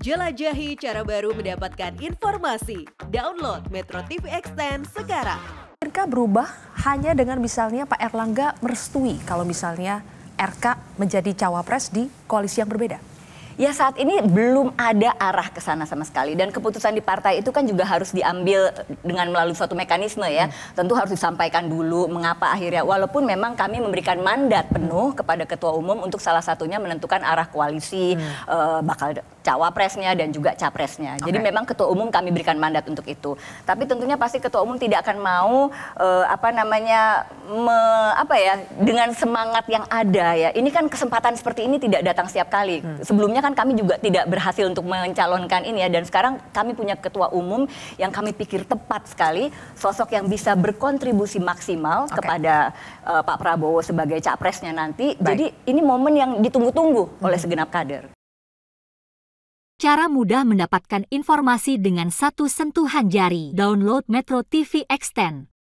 Jelajahi cara baru mendapatkan informasi. Download Metro TV Extend sekarang. RK berubah hanya dengan misalnya Pak Erlangga merestui kalau misalnya RK menjadi cawapres di koalisi yang berbeda? ya saat ini belum ada arah ke sana sama sekali dan keputusan di partai itu kan juga harus diambil dengan melalui suatu mekanisme ya. Hmm. Tentu harus disampaikan dulu mengapa akhirnya walaupun memang kami memberikan mandat penuh kepada ketua umum untuk salah satunya menentukan arah koalisi hmm. uh, bakal cawapresnya dan juga capresnya. Okay. Jadi memang ketua umum kami berikan mandat untuk itu. Tapi tentunya pasti ketua umum tidak akan mau uh, apa namanya me, apa ya dengan semangat yang ada ya. Ini kan kesempatan seperti ini tidak datang setiap kali. Hmm. Sebelumnya kan kami juga tidak berhasil untuk mencalonkan ini ya dan sekarang kami punya ketua umum yang kami pikir tepat sekali, sosok yang bisa berkontribusi maksimal okay. kepada uh, Pak Prabowo sebagai capresnya nanti. Baik. Jadi ini momen yang ditunggu-tunggu hmm. oleh segenap kader. Cara mudah mendapatkan informasi dengan satu sentuhan jari. Download Metro TV Extend.